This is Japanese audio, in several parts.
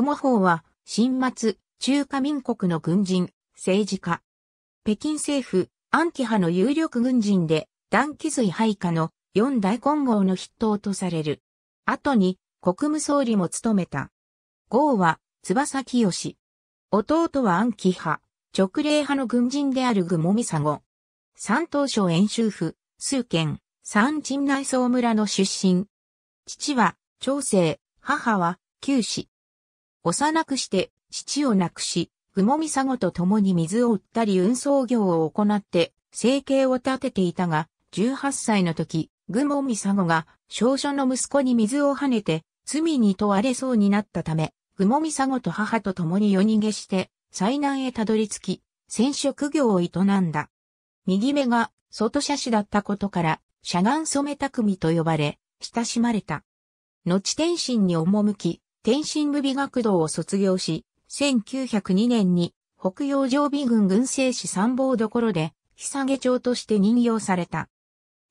雲法は、新末、中華民国の軍人、政治家。北京政府、安徽派の有力軍人で、団気髄配下の四大混合の筆頭とされる。後に、国務総理も務めた。号は、翼清。弟は安徽派、直令派の軍人である具もみさご。山東省演習府、数県、山鎮内総村の出身。父は、長生、母は、九死。幼くして父を亡くし、雲見佐護と共に水を売ったり運送業を行って生計を立てていたが、18歳の時、雲見佐護が少女の息子に水を跳ねて罪に問われそうになったため、雲見佐護と母と共に夜逃げして災難へたどり着き、染色業を営んだ。右目が外斜視だったことから、斜眼染匠と呼ばれ、親しまれた。後天心に赴き、天津部美学堂を卒業し、1902年に北洋常備軍軍政士参謀どころで、日下長として任用された。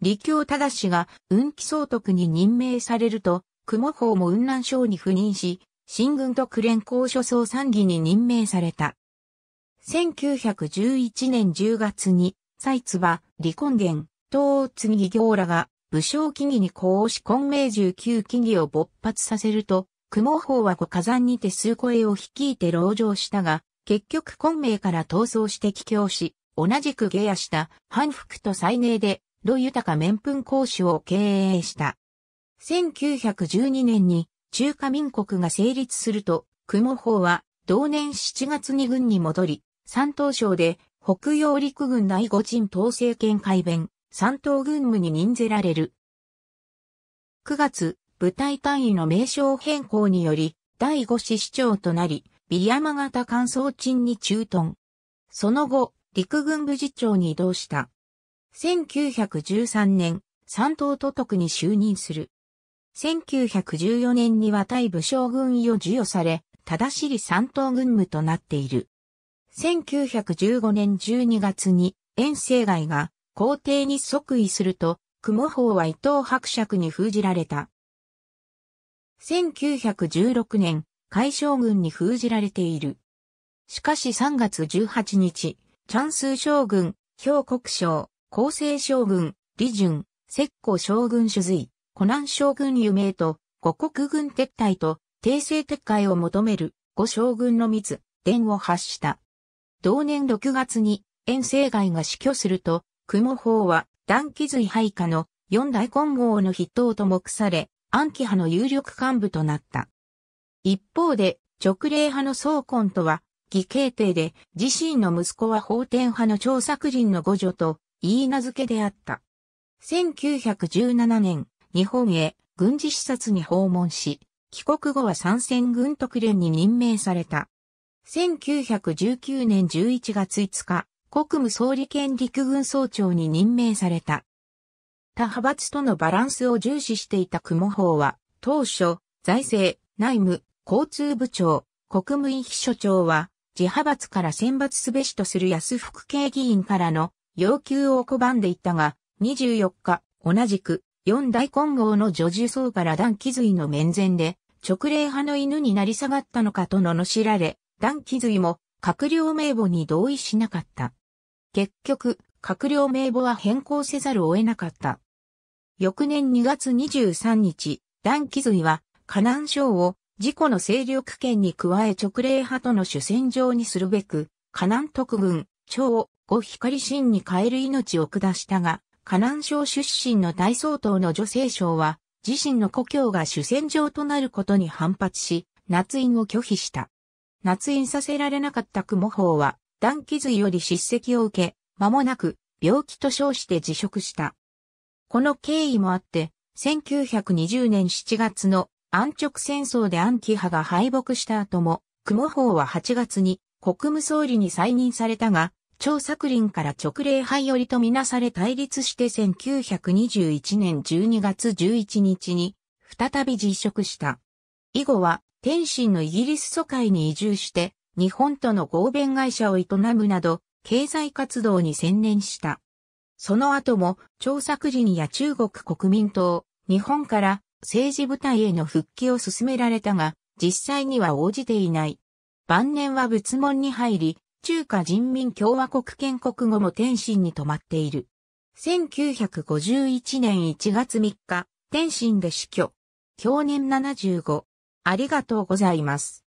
李強忠が運気総督に任命されると、雲法も雲南省に赴任し、新軍特連交所総参議に任命された。1911年10月に、蔡津は、李根源、東津義行らが、武将起義に公し昆明19起義を勃発させると、雲法は五火山にて数声を率いて籠城したが、結局昆明から逃走して帰郷し、同じく下野した反復と再寧で、路豊か面粉講師を経営した。1912年に中華民国が成立すると、雲法は同年7月に軍に戻り、山東省で北洋陸軍第五鎮統制権改弁、山東軍務に任ぜられる。9月、部隊単位の名称変更により、第五師市長となり、ビリヤマ型乾燥鎮に駐屯。その後、陸軍部次長に移動した。1913年、三島都督に就任する。1914年には対武将軍位を授与され、正しり三島軍務となっている。1915年12月に、遠征外が皇帝に即位すると、雲法は伊藤伯爵に封じられた。1916年、海将軍に封じられている。しかし3月18日、チャンス将軍、兵国将、厚生将軍、李順、石膏将軍主髄、湖南将軍有名と、五国軍撤退と、訂正撤回を求める、五将軍の密、伝を発した。同年6月に、遠征外が死去すると、雲法は、断気髄配下の四大混合の筆頭と目され、暗記派の有力幹部となった。一方で、直令派の総根とは、義兄弟で、自身の息子は法典派の張作人の五女と、言い名付けであった。1917年、日本へ軍事視察に訪問し、帰国後は参戦軍特連に任命された。1919年11月5日、国務総理兼陸軍総長に任命された。他派閥とのバランスを重視していた雲法は、当初、財政、内務、交通部長、国務院秘書長は、自派閥から選抜すべしとする安福系議員からの要求を拒んでいたが、24日、同じく、四大混合の女児層から段気髄の面前で、直令派の犬になり下がったのかと罵られ、段気髄も閣僚名簿に同意しなかった。結局、閣僚名簿は変更せざるを得なかった。翌年2月23日、段気髄は、河南省を自己の勢力圏に加え直令派との主戦場にするべく、河南特軍、長を光神に変える命を下したが、河南省出身の大総統の女性省は、自身の故郷が主戦場となることに反発し、夏印を拒否した。夏印させられなかった雲法は、断気髄より叱責を受け、間もなく、病気と称して辞職した。この経緯もあって、1920年7月の安直戦争で安徽派が敗北した後も、雲峰は8月に国務総理に再任されたが、張作林から直令派寄りとみなされ対立して1921年12月11日に再び辞職した。以後は天津のイギリス疎開に移住して日本との合弁会社を営むなど経済活動に専念した。その後も、張作人や中国国民党、日本から政治部隊への復帰を進められたが、実際には応じていない。晩年は仏門に入り、中華人民共和国建国後も天津に泊まっている。1951年1月3日、天津で死去。去年75。ありがとうございます。